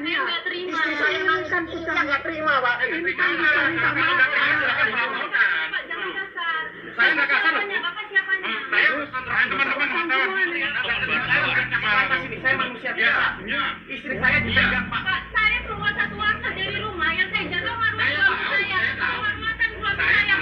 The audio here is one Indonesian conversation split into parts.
saya nggak terima. Istri iya, iya, iya. saya kan sudah nggak terima, Pak. Ini kan Pak, jangan kasar. Saya nggak kasar. Bapak siapanya? Ah, saya teman-teman saya manusia biasa. Istri saya juga Pak. Pak, saya keluar satu warga dari rumah yang saya jaga warna suami saya. Kehormatan suami saya.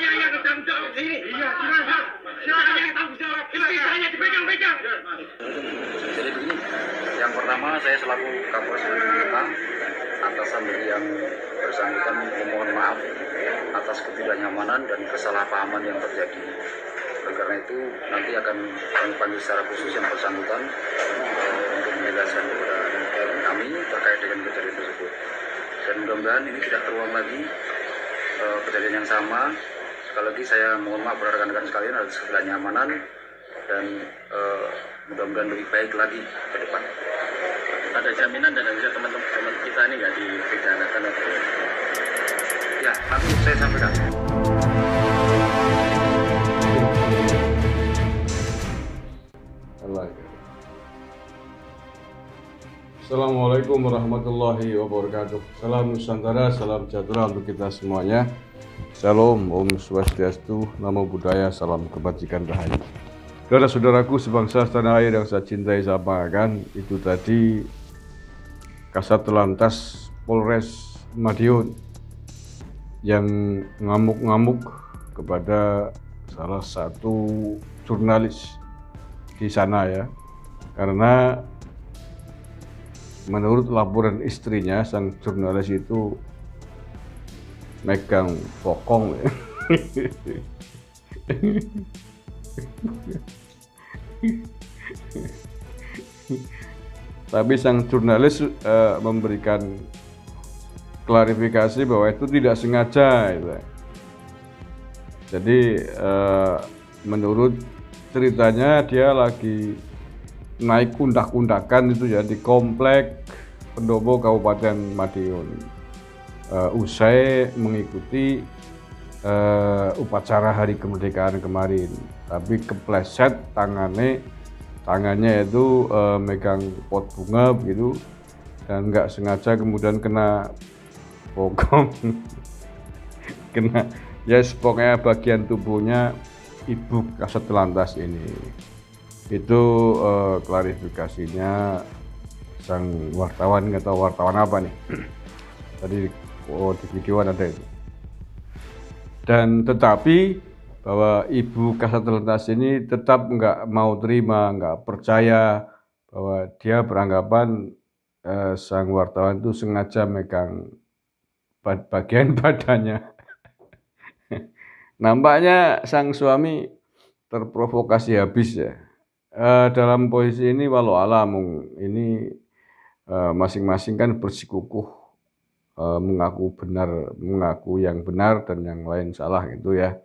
sini. Iya, silakan. Silakan yang tanggung jawab. dipegang-pegang. Iya, Jadi begini, yang pertama saya selaku Kapolres Kota atasan dari yang bersangkutan memohon maaf atas ketidaknyamanan dan kesalahpahaman yang terjadi. Dan karena itu nanti akan kami panggil secara khusus yang bersangkutan eh, untuk menjelaskan kepada kami terkait dengan kejadian tersebut. Dan mudah-mudahan ini tidak terulang lagi eh, kejadian yang sama sekali lagi saya mohon maaf kepada rekan-rekan sekalian atas ketidaknyamanan dan uh, mudah-mudahan lebih baik lagi ke depan. Ada jaminan dan bisa teman-teman kita ini nggak dipidanakan atau ya, nanti saya sampaikan. Assalamualaikum warahmatullahi wabarakatuh. Salam Nusantara, salam sejahtera untuk kita semuanya. Salam Om Swastiastu, Namo Buddhaya, salam kebajikan rahayu. Saudara-saudaraku sebangsa tanah air yang saya cintai saya bahagian, itu tadi Kasat Lantas Polres Madiun yang ngamuk-ngamuk kepada salah satu jurnalis di sana ya karena Menurut laporan istrinya, sang jurnalis itu megang pokong. Tapi sang jurnalis uh, memberikan klarifikasi bahwa itu tidak sengaja. Gitu. Jadi uh, menurut ceritanya dia lagi naik undak-undakan itu ya di komplek Pendopo Kabupaten Madiun. Uh, usai mengikuti uh, upacara hari kemerdekaan kemarin, tapi kepleset tangannya tangannya itu uh, megang pot bunga begitu dan nggak sengaja kemudian kena bokong kena ya yes, pokoknya bagian tubuhnya ibu kasat lantas ini itu uh, klarifikasinya sang wartawan nggak tahu wartawan apa nih tadi oh, di video kan ada itu dan tetapi bahwa ibu kasat lantas ini tetap nggak mau terima nggak percaya bahwa dia beranggapan uh, sang wartawan itu sengaja megang bagian badannya nampaknya sang suami terprovokasi habis ya uh, dalam posisi ini walau alam ini eh, masing-masing uh, kan bersikukuh uh, mengaku benar, mengaku yang benar dan yang lain salah gitu ya.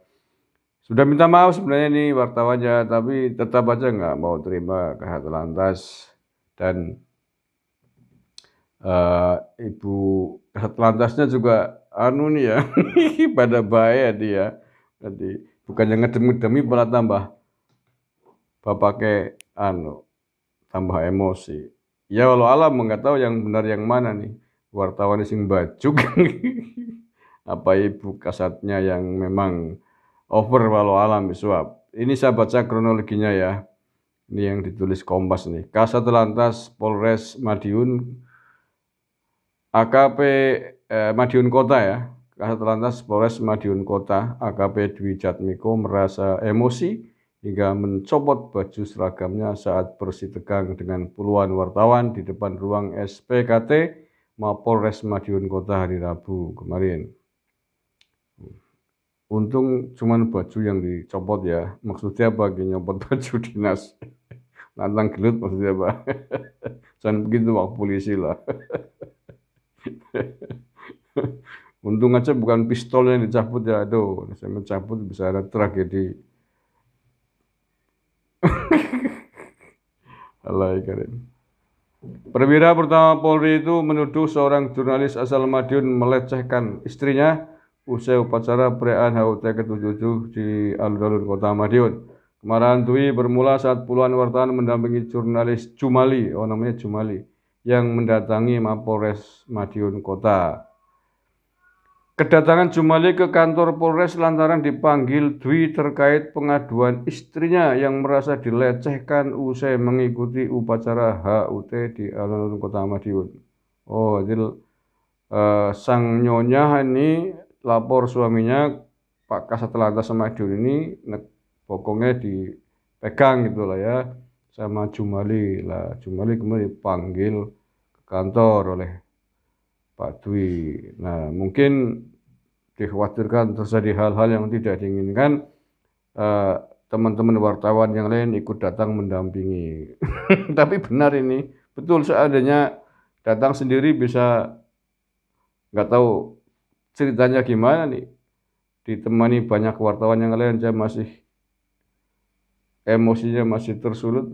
Sudah minta maaf sebenarnya wartawan wartawannya, tapi tetap aja nggak mau terima kehat lantas dan uh, ibu kehat lantasnya juga anu nih ya, pada bahaya dia. Jadi bukan yang ngedem-ngedemi malah tambah bapak bapake anu tambah emosi. Ya walau alam nggak tahu yang benar yang mana nih wartawan sing bajuk apa ibu kasatnya yang memang over walau alam suap. Ini saya baca kronologinya ya. Ini yang ditulis Kompas nih. Kasat Lantas Polres Madiun AKP eh, Madiun Kota ya. Kasat Lantas Polres Madiun Kota AKP Dwi Jatmiko merasa emosi hingga mencopot baju seragamnya saat bersih tegang dengan puluhan wartawan di depan ruang SPKT Mapolres Madiun Kota hari Rabu kemarin. Untung cuman baju yang dicopot ya. Maksudnya apa? Nyopot baju dinas. Nantang gelut maksudnya apa? Jangan begitu waktu polisi lah. Untung aja bukan pistol yang dicabut ya. Aduh, saya mencabut bisa ada tragedi Allah karim. Perwira pertama Polri itu menuduh seorang jurnalis asal Madiun melecehkan istrinya usai upacara perayaan HUT ke-77 di alun-alun kota Madiun. Kemarahan Dwi bermula saat puluhan wartawan mendampingi jurnalis Jumali, oh namanya Jumali, yang mendatangi Mapolres Madiun Kota. Kedatangan Jumali ke kantor Polres lantaran dipanggil Dwi terkait pengaduan istrinya yang merasa dilecehkan usai mengikuti upacara HUT di alun-alun Kota Madiun. Oh, jadi uh, eh, sang nyonya ini lapor suaminya Pak Kasat Lantas Madiun ini pokoknya dipegang gitulah ya sama Jumali lah. Jumali kemudian dipanggil ke kantor oleh Pak Dwi. Nah, mungkin dikhawatirkan terjadi hal-hal yang tidak diinginkan, eh, teman-teman wartawan yang lain ikut datang mendampingi. Tapi benar ini, betul seadanya datang sendiri bisa nggak tahu ceritanya gimana nih. Ditemani banyak wartawan yang lain, saya masih emosinya masih tersulut.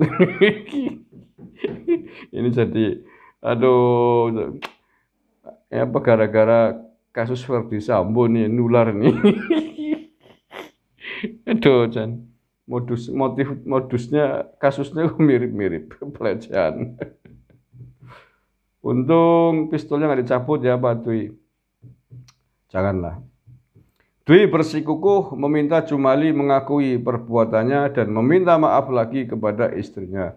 ini jadi, aduh, ya apa gara-gara kasus Verdi Sambo nih nular nih aduh chan modus motif modusnya kasusnya mirip-mirip pelecehan untung pistolnya nggak dicabut ya Pak Dwi janganlah Dwi bersikukuh meminta Jumali mengakui perbuatannya dan meminta maaf lagi kepada istrinya.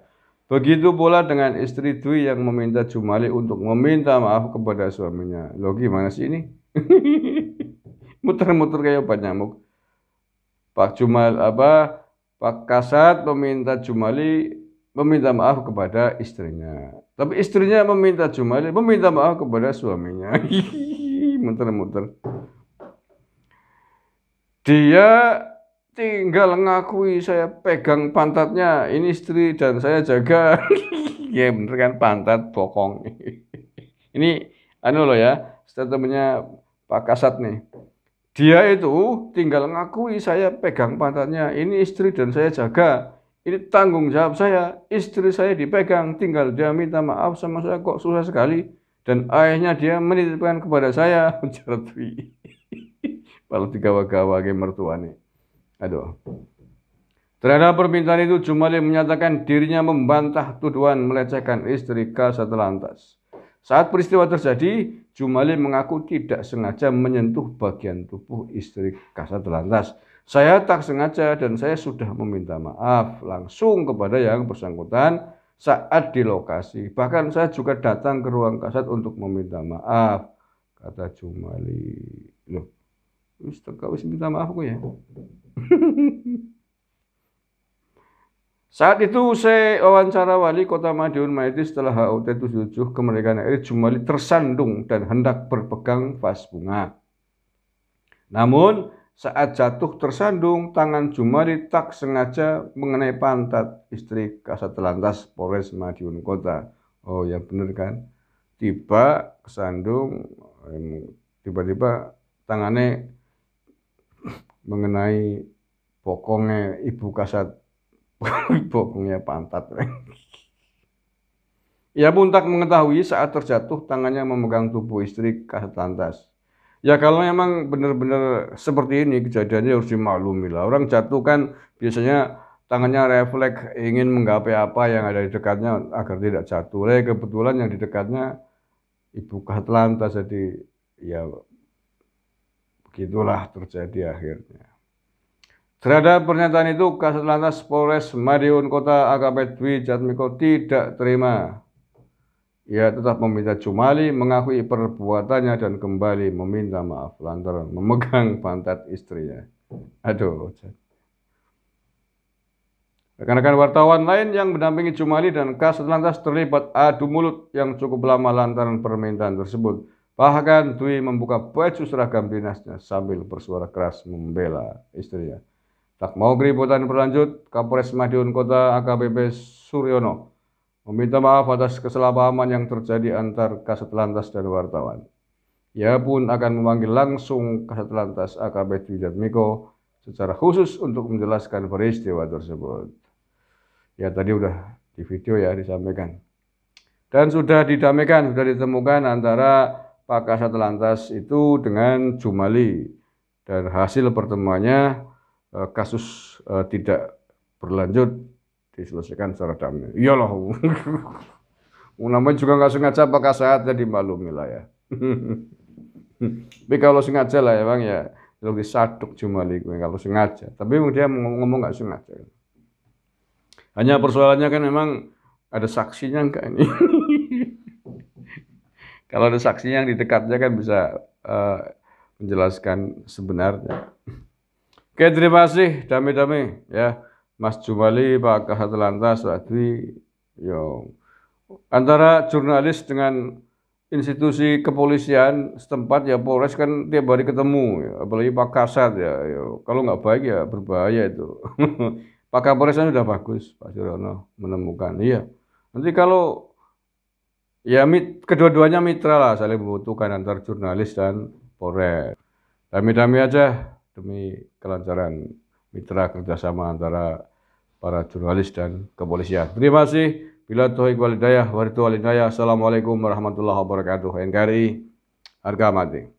Begitu pula dengan istri Dwi yang meminta Jumali untuk meminta maaf kepada suaminya. Loh gimana sih ini? Muter-muter kayak obat nyamuk. Pak Jumal apa Pak Kasat meminta Jumali meminta maaf kepada istrinya. Tapi istrinya meminta Jumali meminta maaf kepada suaminya. Muter-muter. Dia tinggal ngakui saya pegang pantatnya ini istri dan saya jaga ya bener kan pantat bokong ini anu loh ya statementnya Pak Kasat nih dia itu tinggal ngakui saya pegang pantatnya ini istri dan saya jaga ini tanggung jawab saya istri saya dipegang tinggal dia minta maaf sama saya kok susah sekali dan ayahnya dia menitipkan kepada saya Jartwi kalau digawa-gawa mertua mertuanya Aduh. Terhadap permintaan itu, Jumali menyatakan dirinya membantah tuduhan melecehkan istri kasat lantas. Saat peristiwa terjadi, Jumali mengaku tidak sengaja menyentuh bagian tubuh istri kasat lantas. Saya tak sengaja dan saya sudah meminta maaf langsung kepada yang bersangkutan saat di lokasi. Bahkan saya juga datang ke ruang kasat untuk meminta maaf, kata Jumali. Loh, Wis teka wis minta maaf kok ya. Saat itu saya wawancara wali kota Madiun Maiti setelah HUT 77 kemerdekaan RI Jumali tersandung dan hendak berpegang vas bunga. Namun saat jatuh tersandung tangan Jumali tak sengaja mengenai pantat istri kasat lantas Polres Madiun Kota. Oh ya benar kan? Tiba kesandung tiba-tiba tangannya mengenai bokongnya ibu kasat bokongnya pantat ya pun tak mengetahui saat terjatuh tangannya memegang tubuh istri kasat lantas ya kalau memang benar-benar seperti ini kejadiannya harus dimaklumi lah orang jatuh kan biasanya tangannya refleks ingin menggapai apa yang ada di dekatnya agar tidak jatuh. Ya kebetulan yang di dekatnya ibu kasat lantas jadi ya Begitulah terjadi akhirnya. Terhadap pernyataan itu, Kasat Lantas Polres Madiun Kota AKP Dwi Jatmiko tidak terima. Ia tetap meminta Jumali mengakui perbuatannya dan kembali meminta maaf lantaran memegang pantat istrinya. Aduh. Rekan-rekan wartawan lain yang mendampingi Jumali dan Kasat Lantas terlibat adu mulut yang cukup lama lantaran permintaan tersebut. Bahkan Dwi membuka baju seragam dinasnya sambil bersuara keras membela istrinya. Tak mau keributan berlanjut, Kapolres Madiun Kota AKBP Suryono meminta maaf atas kesalahpahaman yang terjadi antar Kasat Lantas dan wartawan. Ia pun akan memanggil langsung Kasat Lantas AKB Dwi Miko secara khusus untuk menjelaskan peristiwa tersebut. Ya tadi udah di video ya disampaikan. Dan sudah didamaikan, sudah ditemukan antara Pak Kasat Lantas itu dengan Jumali dan hasil pertemuannya e, kasus e, tidak berlanjut diselesaikan secara damai. Iyalah, namanya juga nggak sengaja Pak Kasat jadi maklumi lah ya. Tapi kalau sengaja lah ya bang ya, lebih satu Jumali kalau sengaja. Tapi dia ngomong nggak sengaja. Hanya persoalannya kan memang ada saksinya enggak ini. Kalau ada saksi yang di dekatnya kan bisa uh, menjelaskan sebenarnya. Oke, terima kasih dami-dami ya. Mas Jumali, Pak Kasat Lantas, Wadwi, Antara jurnalis dengan institusi kepolisian setempat ya Polres kan tiap hari ketemu, ya. apalagi Pak Kasat ya. Yo. Kalau nggak baik ya berbahaya itu. Pak Kapolres kan sudah bagus, Pak Jurono menemukan. Iya. Nanti kalau Ya mit, kedua-duanya mitra lah saling membutuhkan antar jurnalis dan Polres. Dami-dami aja demi kelancaran mitra kerjasama antara para jurnalis dan kepolisian. Terima kasih. Bila taufiq wal hidayah, Walidayah. Assalamualaikum warahmatullahi wabarakatuh. NKRI, harga mati.